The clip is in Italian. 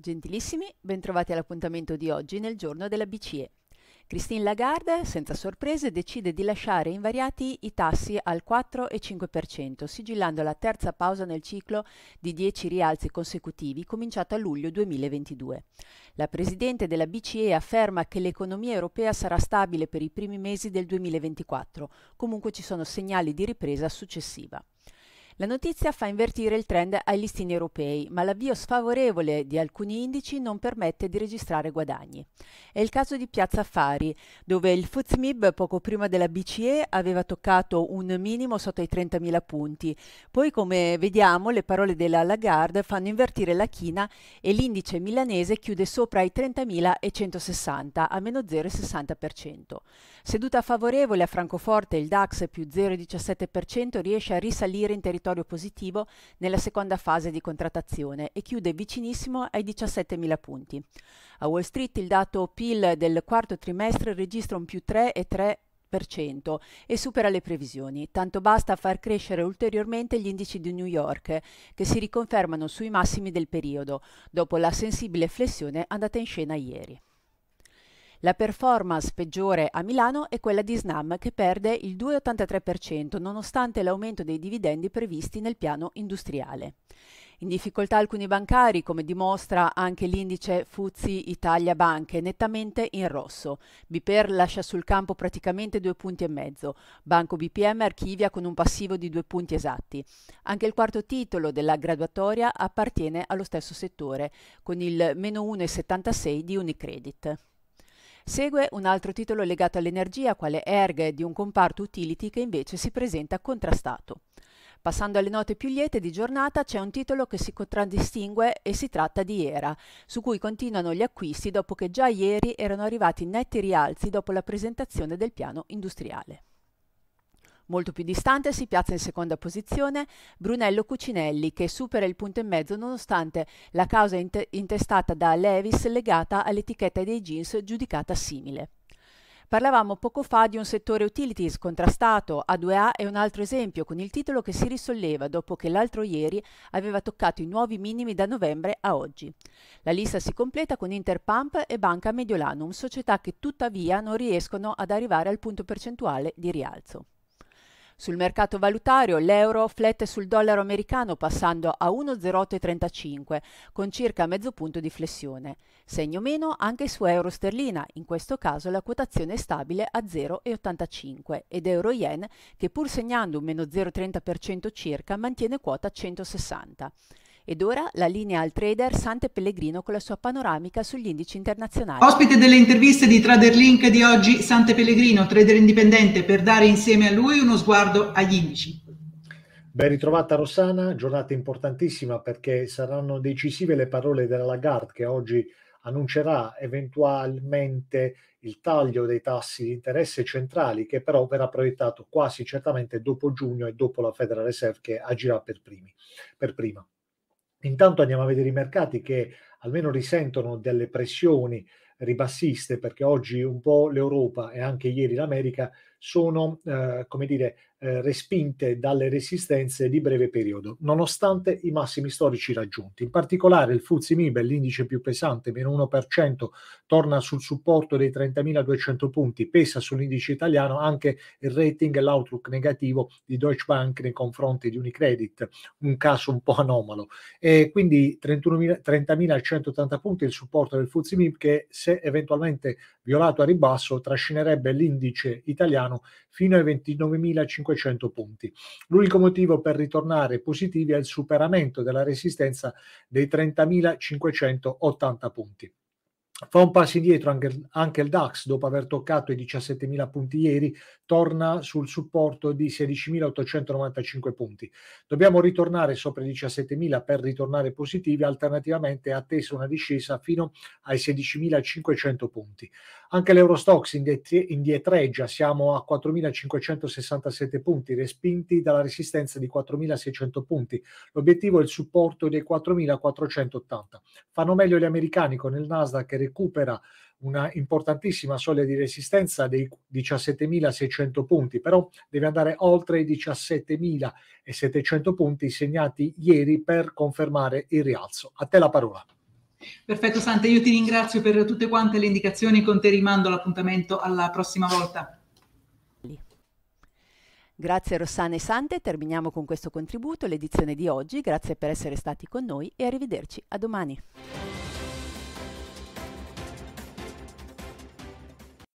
Gentilissimi, bentrovati all'appuntamento di oggi nel giorno della BCE. Christine Lagarde, senza sorprese, decide di lasciare invariati i tassi al 4,5%, sigillando la terza pausa nel ciclo di 10 rialzi consecutivi cominciato a luglio 2022. La Presidente della BCE afferma che l'economia europea sarà stabile per i primi mesi del 2024, comunque ci sono segnali di ripresa successiva. La notizia fa invertire il trend ai listini europei, ma l'avvio sfavorevole di alcuni indici non permette di registrare guadagni. È il caso di Piazza Affari, dove il FTSMIB poco prima della BCE aveva toccato un minimo sotto i 30.000 punti. Poi, come vediamo, le parole della Lagarde fanno invertire la china e l'indice milanese chiude sopra i 30.160 a meno 0,60%. Seduta favorevole a Francoforte, il DAX più 0,17% riesce a risalire in territorio territorio positivo nella seconda fase di contrattazione e chiude vicinissimo ai 17.000 punti. A Wall Street il dato PIL del quarto trimestre registra un più 3,3% e supera le previsioni. Tanto basta a far crescere ulteriormente gli indici di New York, che si riconfermano sui massimi del periodo, dopo la sensibile flessione andata in scena ieri. La performance peggiore a Milano è quella di Snam che perde il 2,83% nonostante l'aumento dei dividendi previsti nel piano industriale. In difficoltà alcuni bancari, come dimostra anche l'indice Fuzzi Italia Banche, nettamente in rosso. Biper lascia sul campo praticamente due punti e mezzo. Banco BPM archivia con un passivo di due punti esatti. Anche il quarto titolo della graduatoria appartiene allo stesso settore, con il meno 1,76 di Unicredit. Segue un altro titolo legato all'energia, quale ERG di un comparto utility che invece si presenta contrastato. Passando alle note più liete di giornata c'è un titolo che si contraddistingue e si tratta di ERA, su cui continuano gli acquisti dopo che già ieri erano arrivati netti rialzi dopo la presentazione del piano industriale. Molto più distante si piazza in seconda posizione Brunello Cucinelli che supera il punto e mezzo nonostante la causa int- intestata da Levis legata all'etichetta dei jeans giudicata simile. Parlavamo poco fa di un settore utilities contrastato, A2A è un altro esempio con il titolo che si risolleva dopo che l'altro ieri aveva toccato i nuovi minimi da novembre a oggi. La lista si completa con Interpump e Banca Mediolanum, società che tuttavia non riescono ad arrivare al punto percentuale di rialzo. Sul mercato valutario l'euro flette sul dollaro americano passando a 1,0835 con circa mezzo punto di flessione. Segno meno anche su euro sterlina, in questo caso la quotazione è stabile a 0,85 ed euro yen che pur segnando un meno 0,30% circa mantiene quota 160. Ed ora la linea al trader Sante Pellegrino con la sua panoramica sugli indici internazionali. Ospite delle interviste di TraderLink di oggi, Sante Pellegrino, trader indipendente, per dare insieme a lui uno sguardo agli indici. Ben ritrovata Rossana, giornata importantissima perché saranno decisive le parole della Lagarde che oggi annuncerà eventualmente il taglio dei tassi di interesse centrali che però verrà proiettato quasi certamente dopo giugno e dopo la Federal Reserve che agirà per, primi, per prima. Intanto andiamo a vedere i mercati che almeno risentono delle pressioni ribassiste perché oggi un po' l'Europa e anche ieri l'America sono, eh, come dire, eh, respinte dalle resistenze di breve periodo, nonostante i massimi storici raggiunti. In particolare il Fuzzi Mibe, l'indice più pesante, meno 1%, torna sul supporto dei 30.200 punti, pesa sull'indice italiano anche il rating e l'outlook negativo di Deutsche Bank nei confronti di Unicredit, un caso un po' anomalo. E quindi 30.180 punti il supporto del Fuzzi Mibe che se eventualmente violato a ribasso trascinerebbe l'indice italiano italiano fino ai 29.500 punti. L'unico motivo per ritornare positivi è il superamento della resistenza dei 30.580 punti. Fa un passo indietro anche, anche, il DAX, dopo aver toccato i 17.000 punti ieri, torna sul supporto di 16.895 punti. Dobbiamo ritornare sopra i 17.000 per ritornare positivi, alternativamente è attesa una discesa fino ai 16.500 punti. Anche l'Eurostox indietreggia, siamo a 4.567 punti, respinti dalla resistenza di 4.600 punti. L'obiettivo è il supporto dei 4.480. Fanno meglio gli americani con il Nasdaq che recupera una importantissima soglia di resistenza dei 17.600 punti, però deve andare oltre i 17.700 punti segnati ieri per confermare il rialzo. A te la parola. Perfetto Sante, io ti ringrazio per tutte quante le indicazioni, con te rimando l'appuntamento alla prossima volta. Grazie Rossana e Sante, terminiamo con questo contributo l'edizione di oggi, grazie per essere stati con noi e arrivederci a domani.